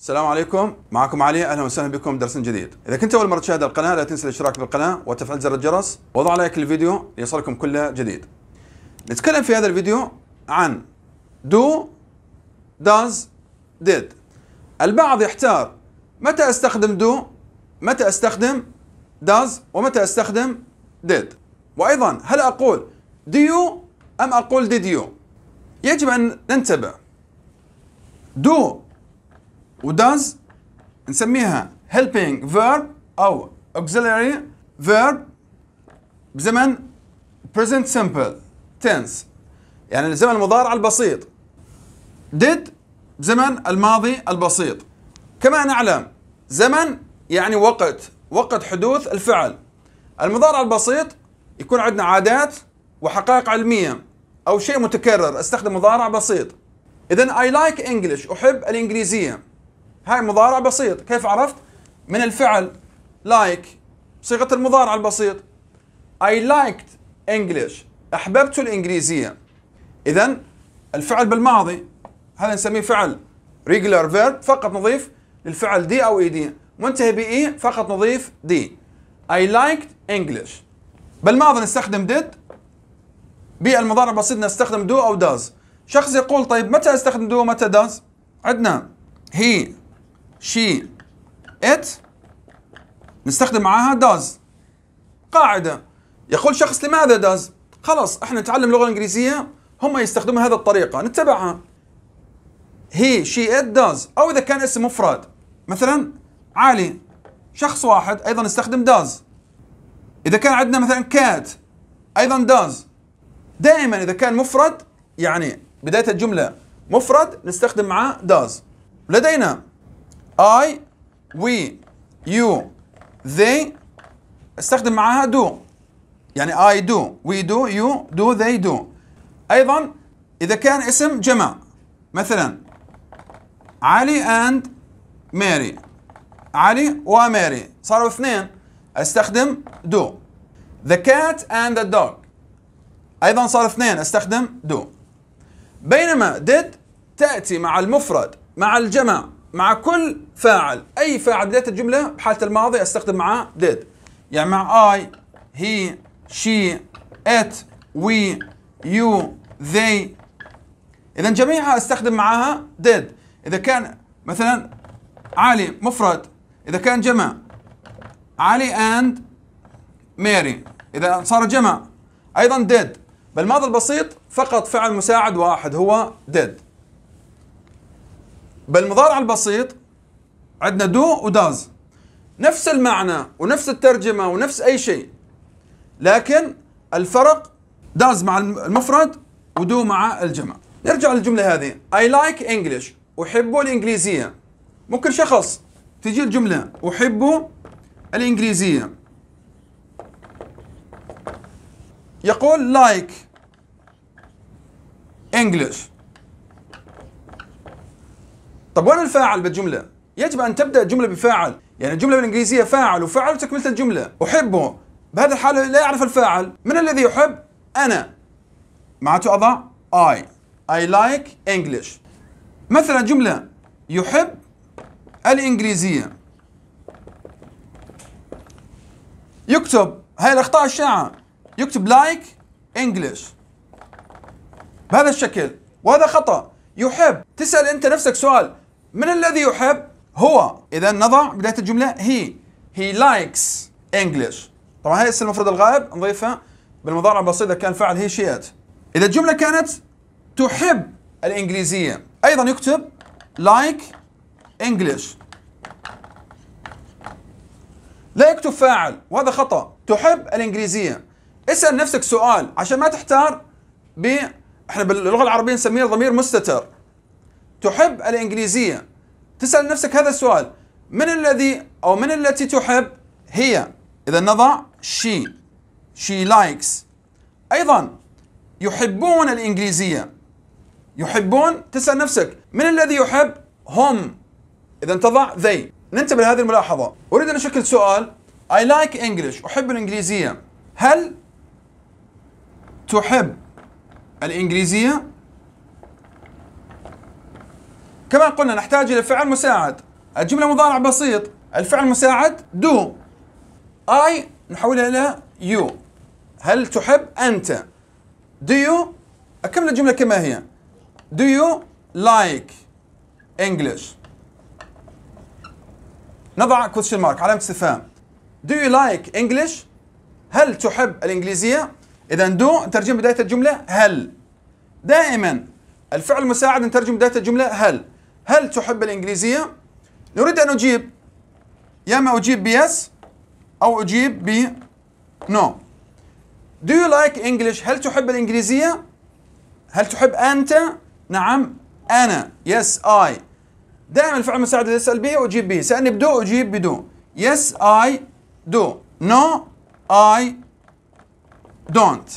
السلام عليكم معكم علي اهلا وسهلا بكم درس جديد اذا كنت اول مره تشاهد القناه لا تنسى الاشتراك بالقناه وتفعيل زر الجرس وضع لايك للفيديو ليصلكم كل جديد نتكلم في هذا الفيديو عن do does did البعض يحتار متى استخدم do متى استخدم does ومتى استخدم did وايضا هل اقول ديو ام اقول ديديو يجب ان ننتبه do وداز نسميها helping verb أو auxiliary verb بزمن present simple tense يعني الزمن المضارع البسيط did بزمن الماضي البسيط كما نعلم زمن يعني وقت وقت حدوث الفعل المضارع البسيط يكون عندنا عادات وحقائق علمية أو شيء متكرر استخدم مضارع بسيط إذا I like English أحب الإنجليزية هاي مضارع بسيط كيف عرفت من الفعل لايك like. صيغه المضارع البسيط I liked English احببت الانجليزيه اذا الفعل بالماضي هذا نسميه فعل regular verb فقط نضيف للفعل دي او اي e دي منتهي باي e، فقط نضيف دي I liked English بالماضي نستخدم did بالمضارع البسيط نستخدم do او does شخص يقول طيب متى استخدم do ومتى does عندنا هي she it نستخدم معاها does قاعدة يقول شخص لماذا does خلاص احنا نتعلم لغة إنجليزية هم يستخدموا هذا الطريقة نتبعها he she it does أو إذا كان اسم مفرد مثلا علي شخص واحد أيضا نستخدم does إذا كان عندنا مثلا كات أيضا does دائما إذا كان مفرد يعني بداية الجملة مفرد نستخدم معاه does لدينا I we you they استخدم معاها do يعني I do we do you do they do أيضا إذا كان اسم جمع مثلا علي and ماري علي وماري صاروا اثنين استخدم do the cat and the dog أيضا صار اثنين استخدم do بينما did تأتي مع المفرد مع الجمع مع كل فاعل اي فاعل بدايه الجمله بحاله الماضي استخدم معاه did يعني مع I هي شي ات وي يو ذي اذا جميعها استخدم معاها did اذا كان مثلا علي مفرد اذا كان جمع علي اند ماري اذا صار جمع ايضا did بالماضي البسيط فقط فعل مساعد واحد هو did بالمضارع البسيط عندنا دو وداز نفس المعنى ونفس الترجمة ونفس أي شيء لكن الفرق داز مع المفرد ودو مع الجمع نرجع للجملة هذه I like English أحب الإنجليزية ممكن شخص تجي الجملة أحب الإنجليزية يقول like English طب وين الفاعل بالجملة؟ يجب أن تبدأ الجملة بفاعل يعني الجملة بالإنجليزية فاعل وفعل تكملة الجملة أحبه بهذه الحالة لا يعرف الفاعل من الذي يحب؟ أنا معناته أضع I I like English مثلا جملة يحب الإنجليزية يكتب هاي الأخطاء الشائعة يكتب لايك like English بهذا الشكل وهذا خطأ يحب تسأل أنت نفسك سؤال من الذي يحب هو اذا نضع بدايه الجمله هي هي لايكس انجلش طبعا هي اسم المفرد الغائب نضيفه بالمضارع البسيطة كان فعل هي شيت اذا الجمله كانت تحب الانجليزيه ايضا يكتب لايك like انجلش لا يكتب فاعل وهذا خطا تحب الانجليزيه اسال نفسك سؤال عشان ما تحتار ب احنا باللغه العربيه نسميه ضمير مستتر تحب الإنجليزية تسأل نفسك هذا السؤال من الذي أو من التي تحب هي إذا نضع she she likes أيضا يحبون الإنجليزية يحبون تسأل نفسك من الذي يحب هم إذا تضع they ننتبه لهذه الملاحظة أريد أن أشكل سؤال I like English أحب الإنجليزية هل تحب الإنجليزية كما قلنا نحتاج إلى فعل مساعد الجملة مضارع بسيط الفعل مساعد دو I نحولها إلى يو هل تحب أنت Do you أكمل الجملة كما هي Do you like English نضع question mark علامة استفهام Do you like English هل تحب الإنجليزية إذا دو نترجم بداية الجملة هل دائما الفعل المساعد نترجم بداية الجملة هل هل تحب الإنجليزية؟ نريد أن أجيب يا ما أجيب بيس أو أجيب ب نو Do you like English؟ هل تحب الإنجليزية؟ هل تحب أنت؟ نعم أنا Yes I دائما الفعل المساعد يسأل بي وأجيب بي سألني بدو أجيب بدو Yes I do No I don't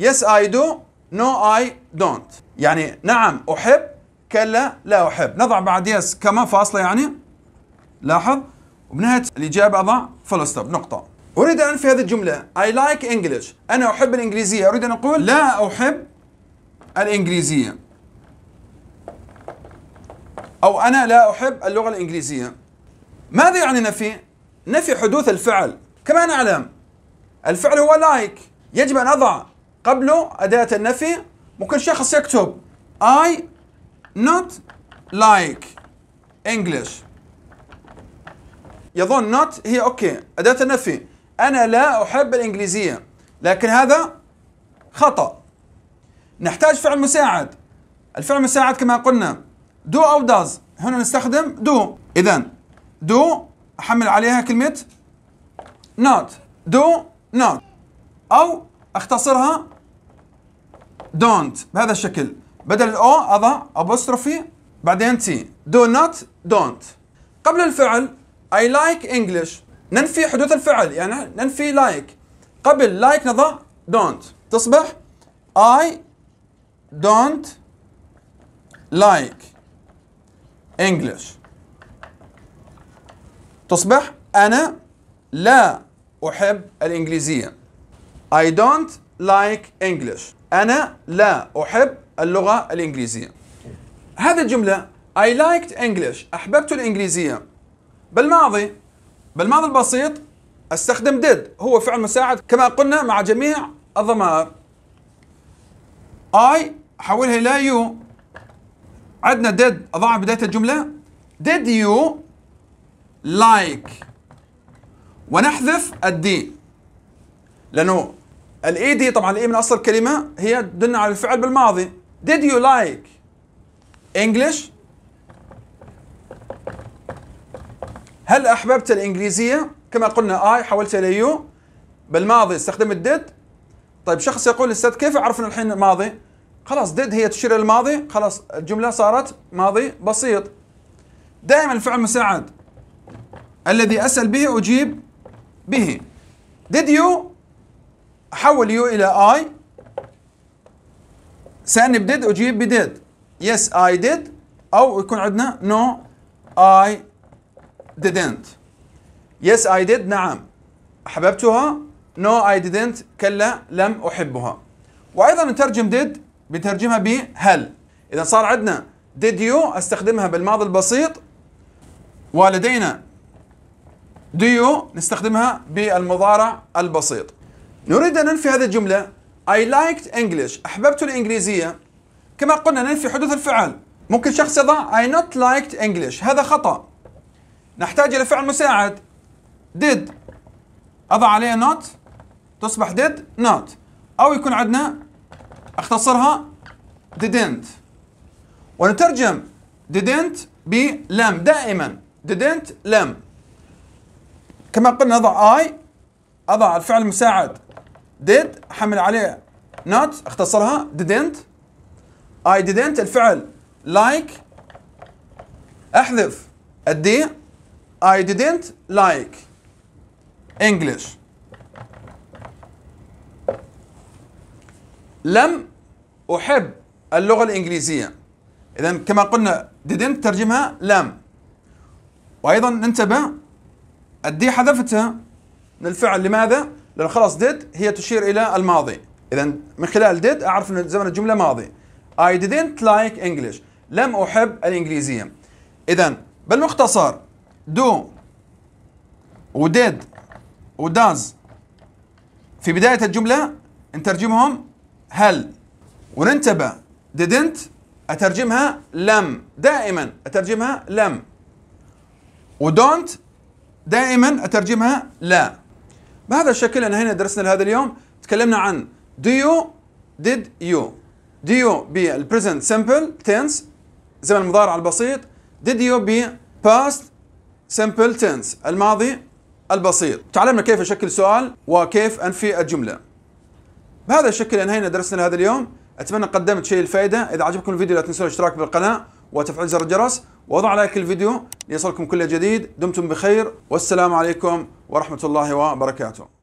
Yes I do No I don't يعني نعم أحب كلا لا أحب نضع بعد يس كما فاصلة يعني لاحظ وبنهاية الإجابة أضع فول ستوب نقطة أريد أن في هذه الجملة I like English أنا أحب الإنجليزية أريد أن أقول لا أحب الإنجليزية أو أنا لا أحب اللغة الإنجليزية ماذا يعني نفي؟ نفي حدوث الفعل كما نعلم الفعل هو لايك like. يجب أن أضع قبله أداة النفي ممكن شخص يكتب I not like English يظن not هي اوكي أداة النفي أنا لا أحب الإنجليزية لكن هذا خطأ نحتاج فعل مساعد الفعل المساعد كما قلنا do أو does هنا نستخدم do إذا do أحمل عليها كلمة not do not أو أختصرها don't بهذا الشكل بدل الاو اضع ابوستروفي بعدين تي دو نوت دونت قبل الفعل اي لايك انجلش ننفي حدوث الفعل يعني ننفي لايك like. قبل لايك like نضع دونت تصبح اي دونت لايك انجلش تصبح انا لا احب الانجليزيه I don't like English أنا لا أحب اللغة الإنجليزية هذه الجملة I liked English أحببت الإنجليزية بالماضي بالماضي البسيط استخدم did هو فعل مساعد كما قلنا مع جميع الضمائر I حولها إلى you عندنا did أضع بداية الجملة did you like ونحذف الدي لأنه الاي دي e طبعا الاي e من اصل الكلمه هي تدل على الفعل بالماضي Did you like English? هل أحببت الإنجليزية؟ كما قلنا I حولت إلى you بالماضي استخدمت did طيب شخص يقول أستاذ كيف أعرف الحين ماضي؟ خلاص did هي تشير إلى الماضي خلاص الجملة صارت ماضي بسيط دائما الفعل مساعد الذي أسأل به أجيب به did you أحول you إلى I سالني بديد أجيب بديد يس اي ديد أو يكون عندنا نو اي didn't يس اي ديد نعم أحببتها نو اي didn't كلا لم أحبها وأيضا نترجم ديد بنترجمها بهل إذا صار عندنا ديد يو استخدمها بالماضي البسيط ولدينا ديو نستخدمها بالمضارع البسيط نريد أن ننفي هذه الجملة I liked English أحببت الإنجليزية كما قلنا ننفي حدوث الفعل ممكن شخص يضع I not liked English هذا خطأ نحتاج إلى فعل مساعد did أضع عليه not تصبح did not أو يكون عندنا أختصرها didn't ونترجم didn't بلم دائما didn't لم كما قلنا نضع I أضع الفعل المساعد did حمل عليه not اختصرها didn't I didn't الفعل like احذف الدي I didn't like English لم أحب اللغة الإنجليزية إذا كما قلنا didn't ترجمها لم وأيضا ننتبه الدي حذفتها من الفعل لماذا؟ لأنه خلاص did هي تشير إلى الماضي إذا من خلال did أعرف أن زمن الجملة ماضي I didn't like English لم أحب الإنجليزية إذا بالمختصر do و did و does في بداية الجملة نترجمهم هل وننتبه didn't أترجمها لم دائما أترجمها لم و don't دائما أترجمها لا بهذا الشكل انهينا درسنا لهذا اليوم تكلمنا عن do you did you do you present simple tense زمن المضارع البسيط did you past simple tense الماضي البسيط تعلمنا كيف اشكل سؤال وكيف انفي الجمله بهذا الشكل انهينا درسنا لهذا اليوم اتمنى قدمت شيء الفائده اذا عجبكم الفيديو لا تنسوا الاشتراك بالقناه وتفعيل زر الجرس وضع لايك الفيديو ليصلكم كل جديد دمتم بخير والسلام عليكم ورحمة الله وبركاته